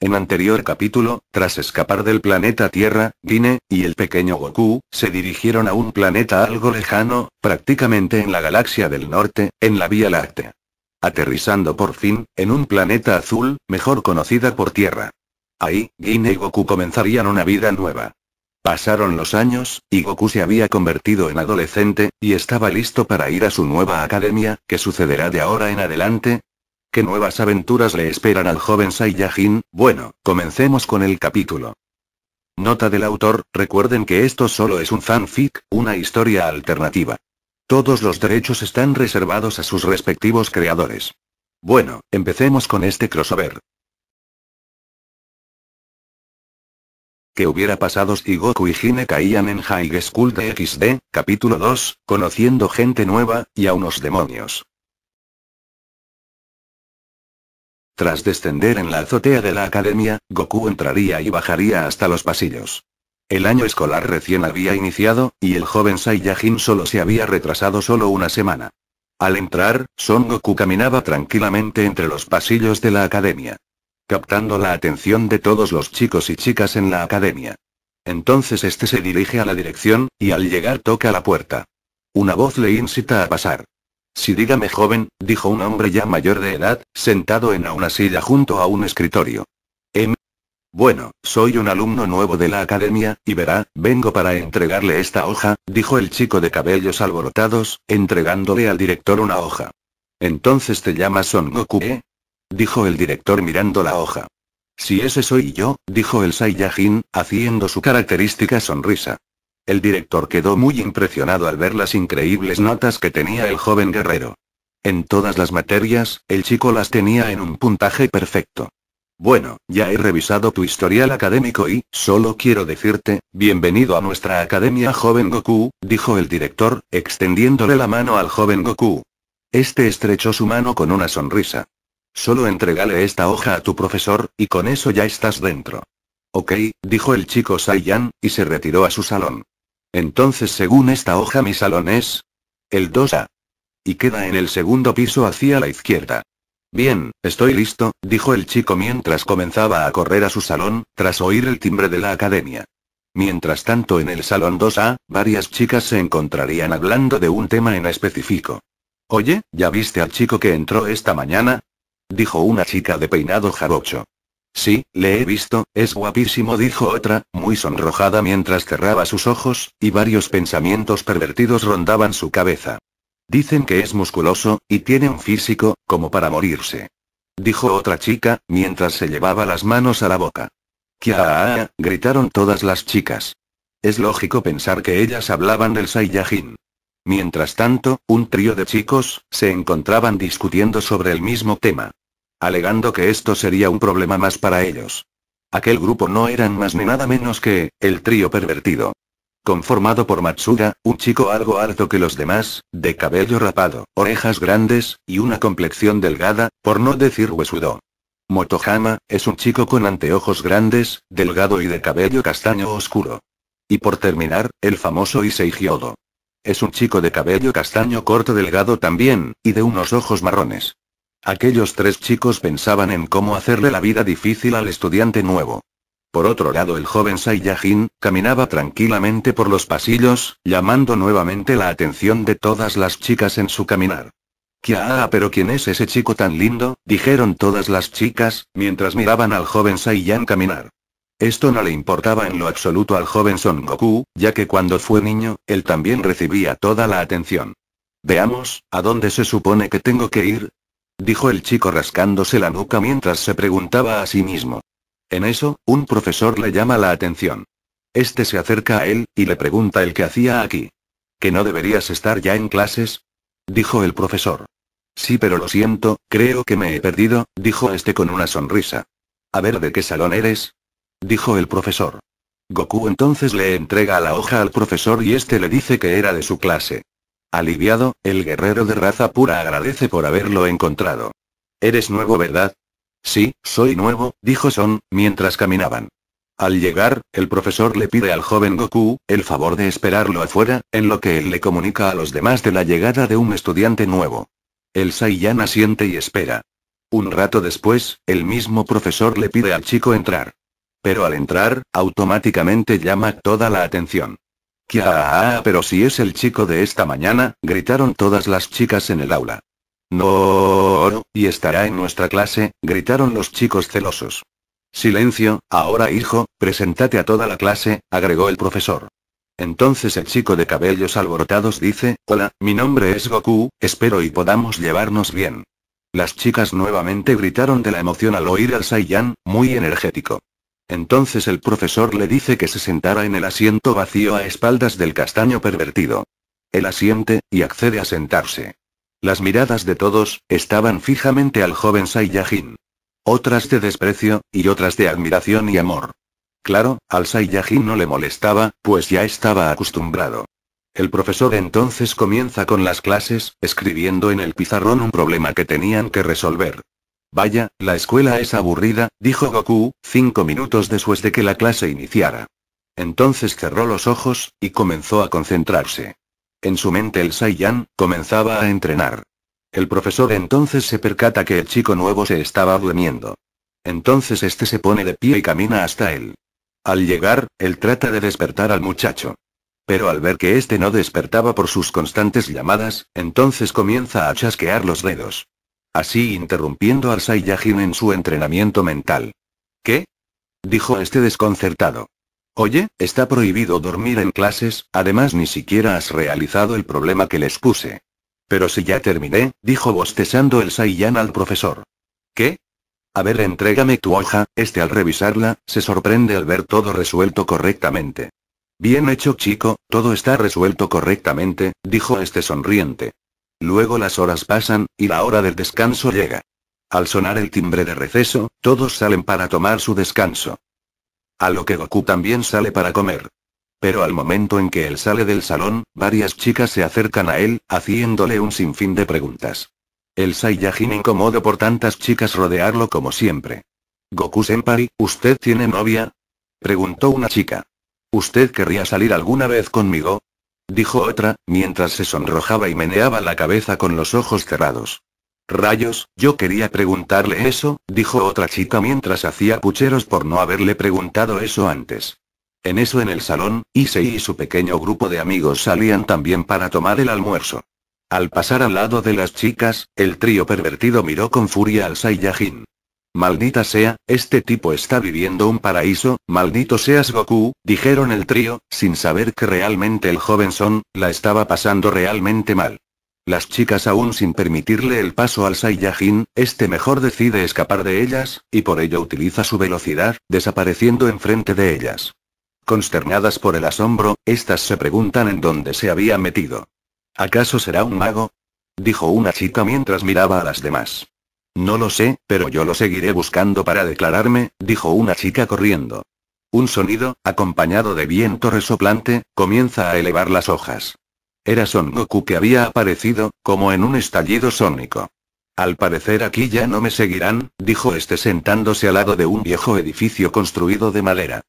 En anterior capítulo, tras escapar del planeta Tierra, Gine, y el pequeño Goku, se dirigieron a un planeta algo lejano, prácticamente en la galaxia del norte, en la Vía Láctea. Aterrizando por fin, en un planeta azul, mejor conocida por Tierra. Ahí, Gine y Goku comenzarían una vida nueva. Pasaron los años, y Goku se había convertido en adolescente, y estaba listo para ir a su nueva academia, que sucederá de ahora en adelante, ¿Qué nuevas aventuras le esperan al joven Saiyajin? Bueno, comencemos con el capítulo. Nota del autor, recuerden que esto solo es un fanfic, una historia alternativa. Todos los derechos están reservados a sus respectivos creadores. Bueno, empecemos con este crossover. ¿Qué hubiera pasado si Goku y Hine caían en High School de XD, capítulo 2, conociendo gente nueva, y a unos demonios? Tras descender en la azotea de la academia, Goku entraría y bajaría hasta los pasillos. El año escolar recién había iniciado, y el joven Saiyajin solo se había retrasado solo una semana. Al entrar, Son Goku caminaba tranquilamente entre los pasillos de la academia. Captando la atención de todos los chicos y chicas en la academia. Entonces este se dirige a la dirección, y al llegar toca la puerta. Una voz le incita a pasar. Si dígame joven, dijo un hombre ya mayor de edad, sentado en una silla junto a un escritorio. M. Em. Bueno, soy un alumno nuevo de la academia, y verá, vengo para entregarle esta hoja, dijo el chico de cabellos alborotados, entregándole al director una hoja. Entonces te llamas Son Goku, ¿eh? dijo el director mirando la hoja. Si ese soy yo, dijo el Saiyajin, haciendo su característica sonrisa. El director quedó muy impresionado al ver las increíbles notas que tenía el joven guerrero. En todas las materias, el chico las tenía en un puntaje perfecto. Bueno, ya he revisado tu historial académico y, solo quiero decirte, bienvenido a nuestra academia joven Goku, dijo el director, extendiéndole la mano al joven Goku. Este estrechó su mano con una sonrisa. Solo entregale esta hoja a tu profesor, y con eso ya estás dentro. Ok, dijo el chico Saiyan, y se retiró a su salón. Entonces según esta hoja mi salón es... El 2A. Y queda en el segundo piso hacia la izquierda. Bien, estoy listo, dijo el chico mientras comenzaba a correr a su salón, tras oír el timbre de la academia. Mientras tanto en el salón 2A, varias chicas se encontrarían hablando de un tema en específico. Oye, ¿ya viste al chico que entró esta mañana? Dijo una chica de peinado jabocho. Sí, le he visto, es guapísimo, dijo otra, muy sonrojada mientras cerraba sus ojos, y varios pensamientos pervertidos rondaban su cabeza. Dicen que es musculoso, y tiene un físico, como para morirse. Dijo otra chica, mientras se llevaba las manos a la boca. ¡Kia! gritaron todas las chicas. Es lógico pensar que ellas hablaban del Saiyajin. Mientras tanto, un trío de chicos, se encontraban discutiendo sobre el mismo tema alegando que esto sería un problema más para ellos. Aquel grupo no eran más ni nada menos que, el trío pervertido. Conformado por Matsuda, un chico algo alto que los demás, de cabello rapado, orejas grandes, y una complexión delgada, por no decir huesudo. Motohama, es un chico con anteojos grandes, delgado y de cabello castaño oscuro. Y por terminar, el famoso Issei Es un chico de cabello castaño corto delgado también, y de unos ojos marrones. Aquellos tres chicos pensaban en cómo hacerle la vida difícil al estudiante nuevo. Por otro lado, el joven Saiyajin caminaba tranquilamente por los pasillos, llamando nuevamente la atención de todas las chicas en su caminar. ¡Kia! Ah, pero ¿quién es ese chico tan lindo? dijeron todas las chicas, mientras miraban al joven Saiyan caminar. Esto no le importaba en lo absoluto al joven Son Goku, ya que cuando fue niño, él también recibía toda la atención. Veamos, ¿a dónde se supone que tengo que ir? dijo el chico rascándose la nuca mientras se preguntaba a sí mismo. En eso, un profesor le llama la atención. Este se acerca a él, y le pregunta el que hacía aquí. ¿Que no deberías estar ya en clases? dijo el profesor. Sí, pero lo siento, creo que me he perdido, dijo este con una sonrisa. A ver, ¿de qué salón eres? dijo el profesor. Goku entonces le entrega la hoja al profesor y este le dice que era de su clase. Aliviado, el guerrero de raza pura agradece por haberlo encontrado. Eres nuevo, ¿verdad? Sí, soy nuevo, dijo Son, mientras caminaban. Al llegar, el profesor le pide al joven Goku, el favor de esperarlo afuera, en lo que él le comunica a los demás de la llegada de un estudiante nuevo. El Saiyan asiente y espera. Un rato después, el mismo profesor le pide al chico entrar. Pero al entrar, automáticamente llama toda la atención. Ah, pero si es el chico de esta mañana! gritaron todas las chicas en el aula. No, y estará en nuestra clase, gritaron los chicos celosos. Silencio, ahora hijo, preséntate a toda la clase, agregó el profesor. Entonces el chico de cabellos alborotados dice, Hola, mi nombre es Goku, espero y podamos llevarnos bien. Las chicas nuevamente gritaron de la emoción al oír al Saiyan, muy energético. Entonces el profesor le dice que se sentara en el asiento vacío a espaldas del castaño pervertido. Él asiente, y accede a sentarse. Las miradas de todos, estaban fijamente al joven Saiyajin. Otras de desprecio, y otras de admiración y amor. Claro, al Saiyajin no le molestaba, pues ya estaba acostumbrado. El profesor entonces comienza con las clases, escribiendo en el pizarrón un problema que tenían que resolver. Vaya, la escuela es aburrida, dijo Goku, cinco minutos después de que la clase iniciara. Entonces cerró los ojos, y comenzó a concentrarse. En su mente el Saiyan, comenzaba a entrenar. El profesor entonces se percata que el chico nuevo se estaba durmiendo. Entonces este se pone de pie y camina hasta él. Al llegar, él trata de despertar al muchacho. Pero al ver que este no despertaba por sus constantes llamadas, entonces comienza a chasquear los dedos así interrumpiendo al Saiyajin en su entrenamiento mental. ¿Qué? dijo este desconcertado. Oye, está prohibido dormir en clases, además ni siquiera has realizado el problema que les puse. Pero si ya terminé, dijo bostezando el Saiyan al profesor. ¿Qué? A ver, entrégame tu hoja, este al revisarla, se sorprende al ver todo resuelto correctamente. Bien hecho chico, todo está resuelto correctamente, dijo este sonriente. Luego las horas pasan, y la hora del descanso llega. Al sonar el timbre de receso, todos salen para tomar su descanso. A lo que Goku también sale para comer. Pero al momento en que él sale del salón, varias chicas se acercan a él, haciéndole un sinfín de preguntas. El Saiyajin incomodo por tantas chicas rodearlo como siempre. Goku Senpai, ¿usted tiene novia? Preguntó una chica. ¿Usted querría salir alguna vez conmigo? dijo otra, mientras se sonrojaba y meneaba la cabeza con los ojos cerrados. Rayos, yo quería preguntarle eso, dijo otra chica mientras hacía pucheros por no haberle preguntado eso antes. En eso en el salón, Isei y su pequeño grupo de amigos salían también para tomar el almuerzo. Al pasar al lado de las chicas, el trío pervertido miró con furia al Saiyajin. Maldita sea, este tipo está viviendo un paraíso, maldito seas Goku, dijeron el trío, sin saber que realmente el joven Son, la estaba pasando realmente mal. Las chicas aún sin permitirle el paso al Saiyajin, este mejor decide escapar de ellas, y por ello utiliza su velocidad, desapareciendo enfrente de ellas. Consternadas por el asombro, estas se preguntan en dónde se había metido. ¿Acaso será un mago? Dijo una chica mientras miraba a las demás. No lo sé, pero yo lo seguiré buscando para declararme, dijo una chica corriendo. Un sonido, acompañado de viento resoplante, comienza a elevar las hojas. Era Son Goku que había aparecido, como en un estallido sónico. Al parecer aquí ya no me seguirán, dijo este sentándose al lado de un viejo edificio construido de madera.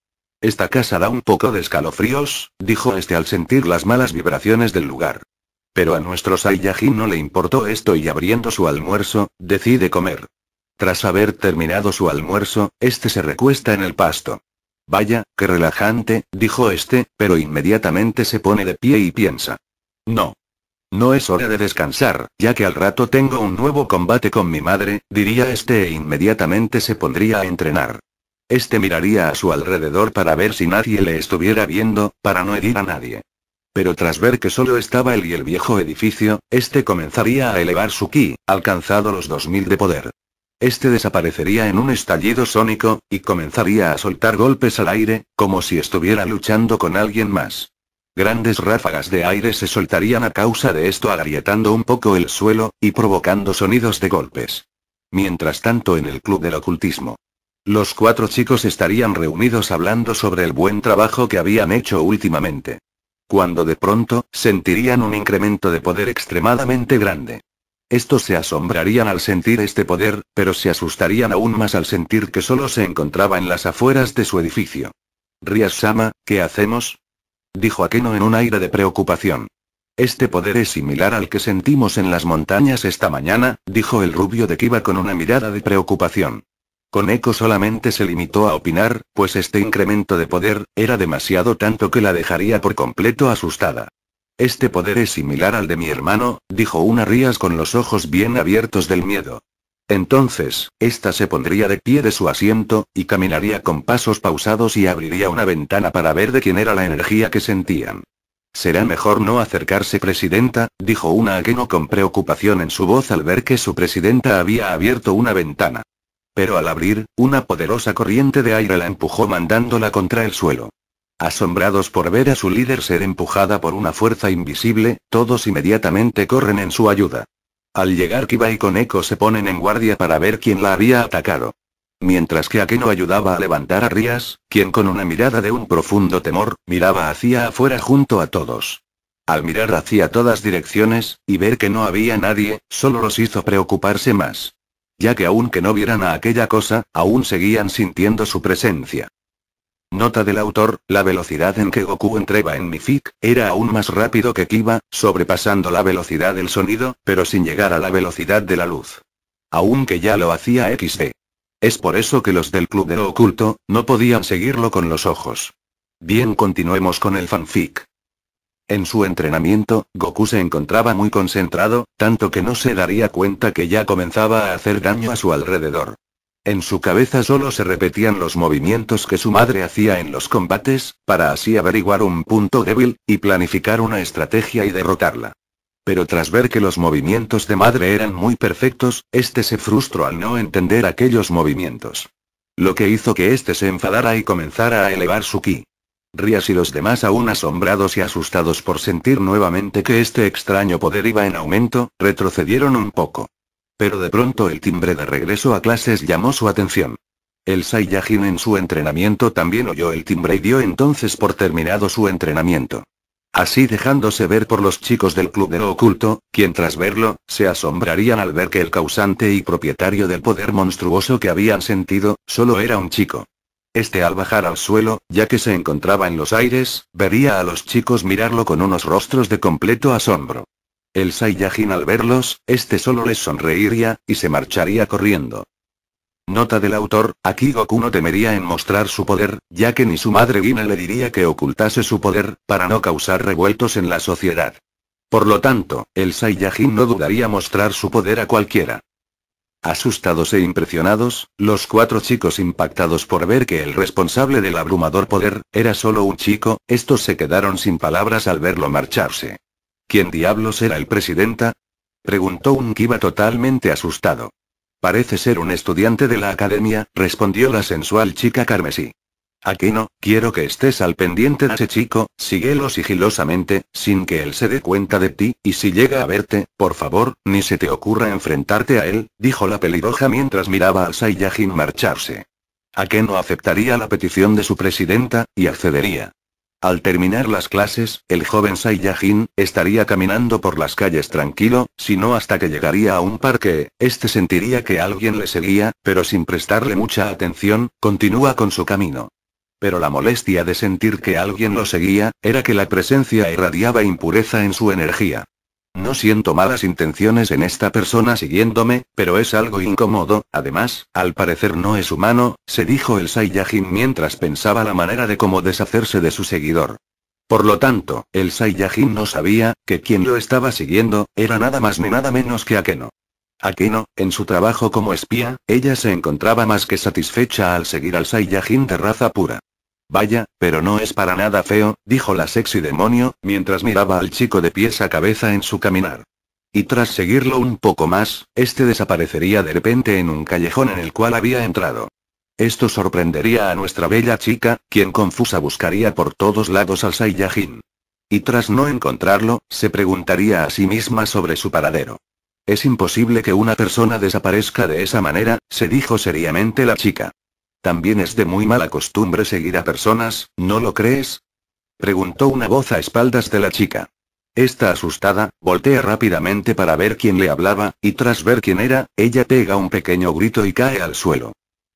Esta casa da un poco de escalofríos, dijo este al sentir las malas vibraciones del lugar. Pero a nuestro Saiyajin no le importó esto y abriendo su almuerzo, decide comer. Tras haber terminado su almuerzo, este se recuesta en el pasto. Vaya, qué relajante, dijo este, pero inmediatamente se pone de pie y piensa. No. No es hora de descansar, ya que al rato tengo un nuevo combate con mi madre, diría este e inmediatamente se pondría a entrenar. Este miraría a su alrededor para ver si nadie le estuviera viendo, para no herir a nadie. Pero tras ver que solo estaba él y el viejo edificio, este comenzaría a elevar su ki, alcanzado los 2000 de poder. Este desaparecería en un estallido sónico, y comenzaría a soltar golpes al aire, como si estuviera luchando con alguien más. Grandes ráfagas de aire se soltarían a causa de esto agrietando un poco el suelo, y provocando sonidos de golpes. Mientras tanto en el Club del Ocultismo. Los cuatro chicos estarían reunidos hablando sobre el buen trabajo que habían hecho últimamente cuando de pronto, sentirían un incremento de poder extremadamente grande. Estos se asombrarían al sentir este poder, pero se asustarían aún más al sentir que solo se encontraba en las afueras de su edificio. Riasama, ¿qué hacemos? Dijo Akeno en un aire de preocupación. Este poder es similar al que sentimos en las montañas esta mañana, dijo el rubio de Kiba con una mirada de preocupación. Con eco solamente se limitó a opinar, pues este incremento de poder, era demasiado tanto que la dejaría por completo asustada. Este poder es similar al de mi hermano, dijo una Rías con los ojos bien abiertos del miedo. Entonces, ésta se pondría de pie de su asiento, y caminaría con pasos pausados y abriría una ventana para ver de quién era la energía que sentían. Será mejor no acercarse, presidenta, dijo una Akeno con preocupación en su voz al ver que su presidenta había abierto una ventana. Pero al abrir, una poderosa corriente de aire la empujó mandándola contra el suelo. Asombrados por ver a su líder ser empujada por una fuerza invisible, todos inmediatamente corren en su ayuda. Al llegar Kiba y Koneko se ponen en guardia para ver quién la había atacado. Mientras que Akeno ayudaba a levantar a Rías, quien con una mirada de un profundo temor, miraba hacia afuera junto a todos. Al mirar hacia todas direcciones, y ver que no había nadie, solo los hizo preocuparse más ya que aunque no vieran a aquella cosa, aún seguían sintiendo su presencia. Nota del autor, la velocidad en que Goku entreba en Mifik, era aún más rápido que Kiba, sobrepasando la velocidad del sonido, pero sin llegar a la velocidad de la luz. que ya lo hacía XD. Es por eso que los del Club de lo Oculto, no podían seguirlo con los ojos. Bien continuemos con el fanfic. En su entrenamiento, Goku se encontraba muy concentrado, tanto que no se daría cuenta que ya comenzaba a hacer daño a su alrededor. En su cabeza solo se repetían los movimientos que su madre hacía en los combates, para así averiguar un punto débil, y planificar una estrategia y derrotarla. Pero tras ver que los movimientos de madre eran muy perfectos, este se frustró al no entender aquellos movimientos. Lo que hizo que este se enfadara y comenzara a elevar su ki. Rías y los demás aún asombrados y asustados por sentir nuevamente que este extraño poder iba en aumento, retrocedieron un poco. Pero de pronto el timbre de regreso a clases llamó su atención. El Saiyajin en su entrenamiento también oyó el timbre y dio entonces por terminado su entrenamiento. Así dejándose ver por los chicos del club de lo oculto, quien tras verlo, se asombrarían al ver que el causante y propietario del poder monstruoso que habían sentido, solo era un chico. Este al bajar al suelo, ya que se encontraba en los aires, vería a los chicos mirarlo con unos rostros de completo asombro. El Saiyajin al verlos, este solo les sonreiría, y se marcharía corriendo. Nota del autor, aquí Goku no temería en mostrar su poder, ya que ni su madre Gina le diría que ocultase su poder, para no causar revueltos en la sociedad. Por lo tanto, el Saiyajin no dudaría mostrar su poder a cualquiera. Asustados e impresionados, los cuatro chicos impactados por ver que el responsable del abrumador poder, era solo un chico, estos se quedaron sin palabras al verlo marcharse. ¿Quién diablos era el presidenta? Preguntó un Kiba totalmente asustado. Parece ser un estudiante de la academia, respondió la sensual chica carmesí. Aquí no, quiero que estés al pendiente de ese chico, síguelo sigilosamente, sin que él se dé cuenta de ti, y si llega a verte, por favor, ni se te ocurra enfrentarte a él, dijo la pelirroja mientras miraba a Saiyajin marcharse. Akeno aceptaría la petición de su presidenta, y accedería. Al terminar las clases, el joven Saiyajin, estaría caminando por las calles tranquilo, sino hasta que llegaría a un parque, este sentiría que alguien le seguía, pero sin prestarle mucha atención, continúa con su camino. Pero la molestia de sentir que alguien lo seguía, era que la presencia irradiaba impureza en su energía. No siento malas intenciones en esta persona siguiéndome, pero es algo incómodo, además, al parecer no es humano, se dijo el Saiyajin mientras pensaba la manera de cómo deshacerse de su seguidor. Por lo tanto, el Saiyajin no sabía, que quien lo estaba siguiendo, era nada más ni nada menos que Akeno. Aquino, en su trabajo como espía, ella se encontraba más que satisfecha al seguir al Saiyajin de raza pura. Vaya, pero no es para nada feo, dijo la sexy demonio, mientras miraba al chico de pies a cabeza en su caminar. Y tras seguirlo un poco más, este desaparecería de repente en un callejón en el cual había entrado. Esto sorprendería a nuestra bella chica, quien confusa buscaría por todos lados al Saiyajin. Y tras no encontrarlo, se preguntaría a sí misma sobre su paradero. Es imposible que una persona desaparezca de esa manera, se dijo seriamente la chica. También es de muy mala costumbre seguir a personas, ¿no lo crees? Preguntó una voz a espaldas de la chica. Esta asustada, voltea rápidamente para ver quién le hablaba, y tras ver quién era, ella pega un pequeño grito y cae al suelo.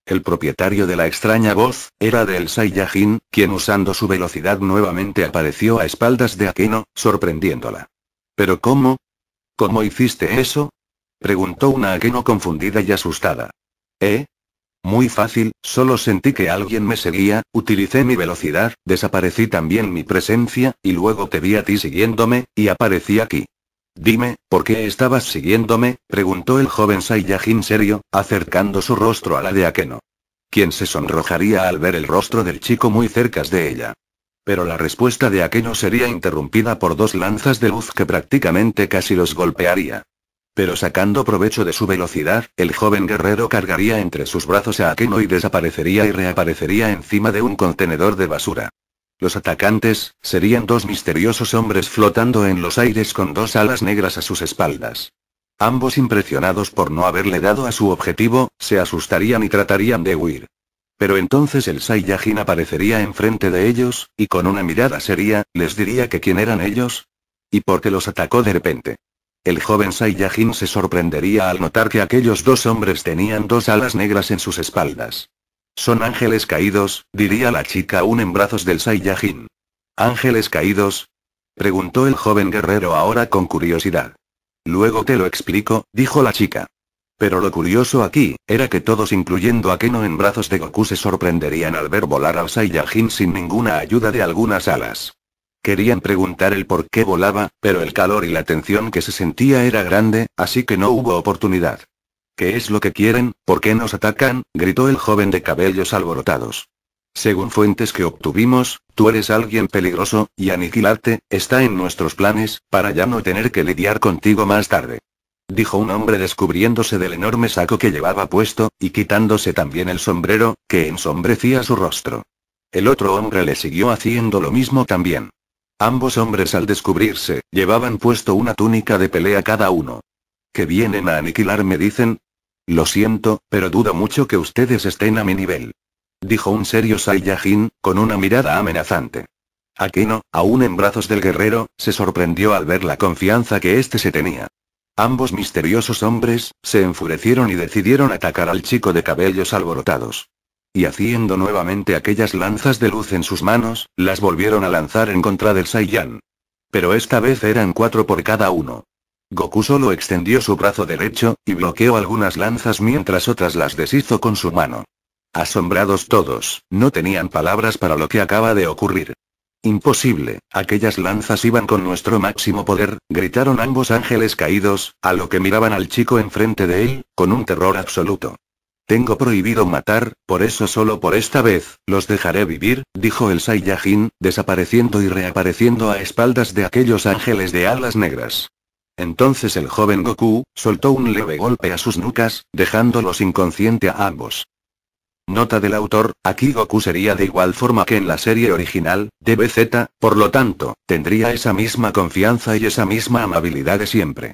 El propietario de la extraña voz, era del Saiyajin, quien usando su velocidad nuevamente apareció a espaldas de Akeno, sorprendiéndola. ¿Pero cómo? ¿Cómo hiciste eso? Preguntó una Akeno confundida y asustada. ¿Eh? Muy fácil, solo sentí que alguien me seguía, utilicé mi velocidad, desaparecí también mi presencia, y luego te vi a ti siguiéndome, y aparecí aquí. Dime, ¿por qué estabas siguiéndome? preguntó el joven Saiyajin serio, acercando su rostro a la de Akeno. Quien se sonrojaría al ver el rostro del chico muy cerca de ella. Pero la respuesta de Akeno sería interrumpida por dos lanzas de luz que prácticamente casi los golpearía. Pero sacando provecho de su velocidad, el joven guerrero cargaría entre sus brazos a Akeno y desaparecería y reaparecería encima de un contenedor de basura. Los atacantes, serían dos misteriosos hombres flotando en los aires con dos alas negras a sus espaldas. Ambos impresionados por no haberle dado a su objetivo, se asustarían y tratarían de huir. Pero entonces el Saiyajin aparecería enfrente de ellos, y con una mirada seria, les diría que quién eran ellos. ¿Y por qué los atacó de repente? El joven Saiyajin se sorprendería al notar que aquellos dos hombres tenían dos alas negras en sus espaldas. Son ángeles caídos, diría la chica aún en brazos del Saiyajin. ¿Ángeles caídos? preguntó el joven guerrero ahora con curiosidad. Luego te lo explico, dijo la chica. Pero lo curioso aquí, era que todos incluyendo a Keno en brazos de Goku se sorprenderían al ver volar a Saiyajin sin ninguna ayuda de algunas alas. Querían preguntar el por qué volaba, pero el calor y la tensión que se sentía era grande, así que no hubo oportunidad. ¿Qué es lo que quieren? ¿Por qué nos atacan? gritó el joven de cabellos alborotados. Según fuentes que obtuvimos, tú eres alguien peligroso, y aniquilarte, está en nuestros planes, para ya no tener que lidiar contigo más tarde dijo un hombre descubriéndose del enorme saco que llevaba puesto, y quitándose también el sombrero, que ensombrecía su rostro. El otro hombre le siguió haciendo lo mismo también. Ambos hombres al descubrirse, llevaban puesto una túnica de pelea cada uno. Que vienen a aniquilarme dicen. Lo siento, pero dudo mucho que ustedes estén a mi nivel. Dijo un serio Saiyajin, con una mirada amenazante. Aquino, aún en brazos del guerrero, se sorprendió al ver la confianza que éste se tenía. Ambos misteriosos hombres, se enfurecieron y decidieron atacar al chico de cabellos alborotados. Y haciendo nuevamente aquellas lanzas de luz en sus manos, las volvieron a lanzar en contra del Saiyan. Pero esta vez eran cuatro por cada uno. Goku solo extendió su brazo derecho, y bloqueó algunas lanzas mientras otras las deshizo con su mano. Asombrados todos, no tenían palabras para lo que acaba de ocurrir. Imposible, aquellas lanzas iban con nuestro máximo poder, gritaron ambos ángeles caídos, a lo que miraban al chico enfrente de él, con un terror absoluto. Tengo prohibido matar, por eso solo por esta vez, los dejaré vivir, dijo el Saiyajin, desapareciendo y reapareciendo a espaldas de aquellos ángeles de alas negras. Entonces el joven Goku, soltó un leve golpe a sus nucas, dejándolos inconsciente a ambos. Nota del autor, aquí Goku sería de igual forma que en la serie original, DBZ, por lo tanto, tendría esa misma confianza y esa misma amabilidad de siempre.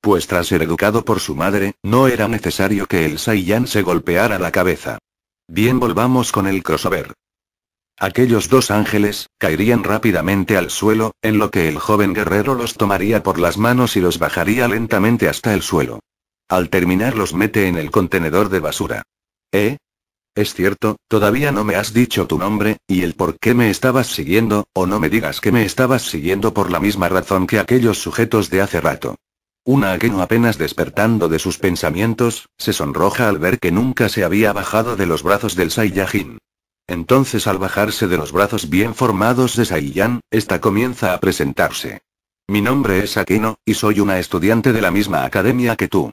Pues tras ser educado por su madre, no era necesario que el Saiyan se golpeara la cabeza. Bien volvamos con el crossover. Aquellos dos ángeles, caerían rápidamente al suelo, en lo que el joven guerrero los tomaría por las manos y los bajaría lentamente hasta el suelo. Al terminar los mete en el contenedor de basura. ¿Eh? Es cierto, todavía no me has dicho tu nombre, y el por qué me estabas siguiendo, o no me digas que me estabas siguiendo por la misma razón que aquellos sujetos de hace rato. Una Akeno apenas despertando de sus pensamientos, se sonroja al ver que nunca se había bajado de los brazos del Saiyajin. Entonces al bajarse de los brazos bien formados de Saiyan, esta comienza a presentarse. Mi nombre es Akeno, y soy una estudiante de la misma academia que tú.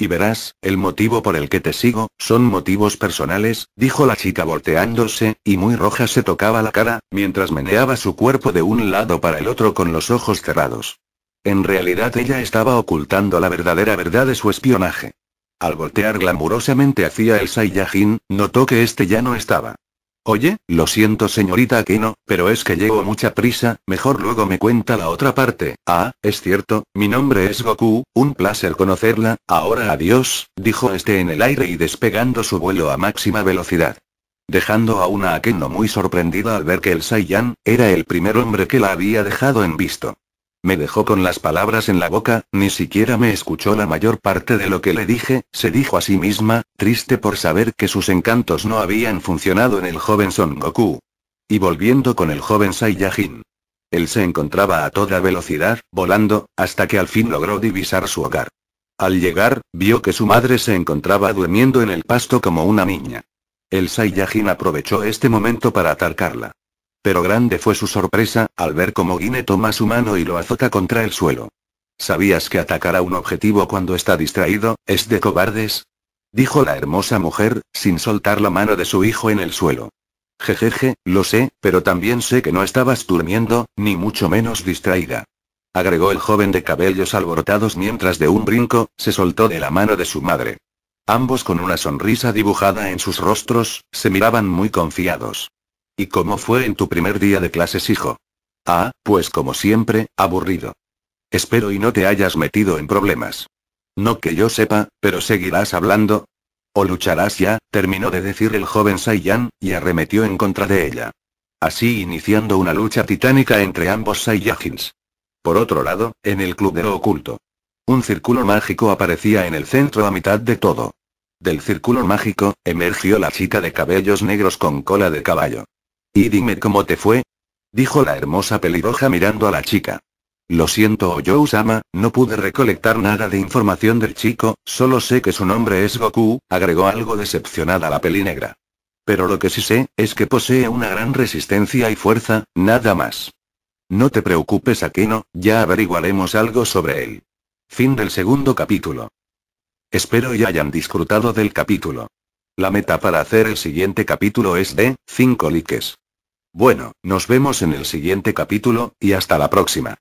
Y verás, el motivo por el que te sigo, son motivos personales, dijo la chica volteándose, y muy roja se tocaba la cara, mientras meneaba su cuerpo de un lado para el otro con los ojos cerrados. En realidad ella estaba ocultando la verdadera verdad de su espionaje. Al voltear glamurosamente hacia el Saiyajin, notó que este ya no estaba. Oye, lo siento señorita Akeno, pero es que llevo mucha prisa, mejor luego me cuenta la otra parte. Ah, es cierto, mi nombre es Goku, un placer conocerla, ahora adiós, dijo este en el aire y despegando su vuelo a máxima velocidad. Dejando a una Aquino muy sorprendida al ver que el Saiyan, era el primer hombre que la había dejado en visto. Me dejó con las palabras en la boca, ni siquiera me escuchó la mayor parte de lo que le dije, se dijo a sí misma, triste por saber que sus encantos no habían funcionado en el joven Son Goku. Y volviendo con el joven Saiyajin. Él se encontraba a toda velocidad, volando, hasta que al fin logró divisar su hogar. Al llegar, vio que su madre se encontraba durmiendo en el pasto como una niña. El Saiyajin aprovechó este momento para atarcarla. Pero grande fue su sorpresa, al ver cómo Guine toma su mano y lo azota contra el suelo. ¿Sabías que atacar a un objetivo cuando está distraído, es de cobardes? Dijo la hermosa mujer, sin soltar la mano de su hijo en el suelo. Jejeje, lo sé, pero también sé que no estabas durmiendo, ni mucho menos distraída. Agregó el joven de cabellos alborotados mientras de un brinco, se soltó de la mano de su madre. Ambos con una sonrisa dibujada en sus rostros, se miraban muy confiados. ¿Y cómo fue en tu primer día de clases, hijo? Ah, pues como siempre, aburrido. Espero y no te hayas metido en problemas. No que yo sepa, pero seguirás hablando. O lucharás ya, terminó de decir el joven Saiyan, y arremetió en contra de ella. Así iniciando una lucha titánica entre ambos Saiyajins. Por otro lado, en el club de lo oculto. Un círculo mágico aparecía en el centro a mitad de todo. Del círculo mágico, emergió la chica de cabellos negros con cola de caballo. Y dime cómo te fue. Dijo la hermosa pelirroja mirando a la chica. Lo siento yo Usama, no pude recolectar nada de información del chico, solo sé que su nombre es Goku, agregó algo decepcionada la pelinegra. Pero lo que sí sé, es que posee una gran resistencia y fuerza, nada más. No te preocupes Aquino, ya averiguaremos algo sobre él. Fin del segundo capítulo. Espero y hayan disfrutado del capítulo. La meta para hacer el siguiente capítulo es de 5 likes. Bueno, nos vemos en el siguiente capítulo, y hasta la próxima.